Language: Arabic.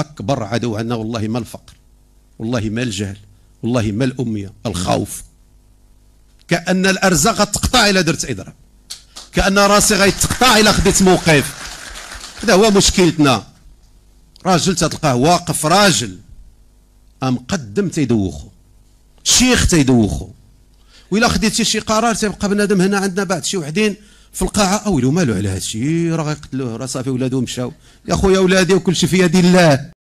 أكبر عدو عنا والله ما الفقر والله ما الجهل والله ما الأمية الخوف كأن الأرزاق غتقطع إلا درت إضراب كأن راسي غيتقطع إلا خديت موقف هذا هو مشكلتنا راجل تلقاه واقف راجل مقدم تيدوخو شيخ تيدوخو وإلا خديتي شي قرار تيبقى بنادم هنا عندنا بعد شي وحدين في القاعه او مالو على هادشي راه غيقتلوه راه صافي ولادو مشاو يا خويا ولادي وكلشي في يد الله